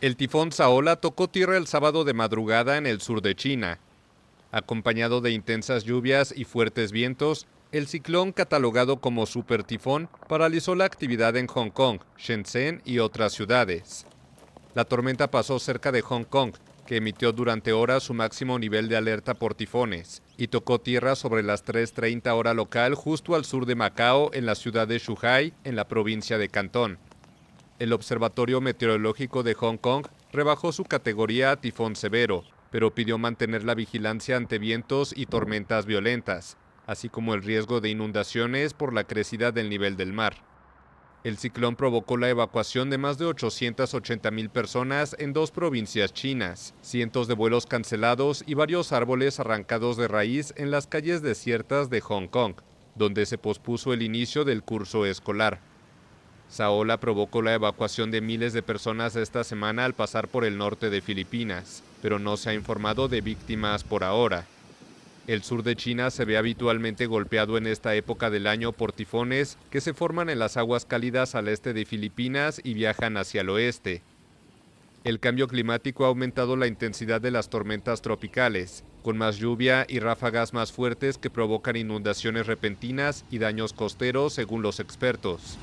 El tifón Saola tocó tierra el sábado de madrugada en el sur de China. Acompañado de intensas lluvias y fuertes vientos, el ciclón catalogado como supertifón paralizó la actividad en Hong Kong, Shenzhen y otras ciudades. La tormenta pasó cerca de Hong Kong, que emitió durante horas su máximo nivel de alerta por tifones, y tocó tierra sobre las 3.30 hora local justo al sur de Macao, en la ciudad de Shuhai, en la provincia de Cantón el Observatorio Meteorológico de Hong Kong rebajó su categoría a tifón severo, pero pidió mantener la vigilancia ante vientos y tormentas violentas, así como el riesgo de inundaciones por la crecida del nivel del mar. El ciclón provocó la evacuación de más de 880.000 personas en dos provincias chinas, cientos de vuelos cancelados y varios árboles arrancados de raíz en las calles desiertas de Hong Kong, donde se pospuso el inicio del curso escolar. Saola provocó la evacuación de miles de personas esta semana al pasar por el norte de Filipinas, pero no se ha informado de víctimas por ahora. El sur de China se ve habitualmente golpeado en esta época del año por tifones que se forman en las aguas cálidas al este de Filipinas y viajan hacia el oeste. El cambio climático ha aumentado la intensidad de las tormentas tropicales, con más lluvia y ráfagas más fuertes que provocan inundaciones repentinas y daños costeros, según los expertos.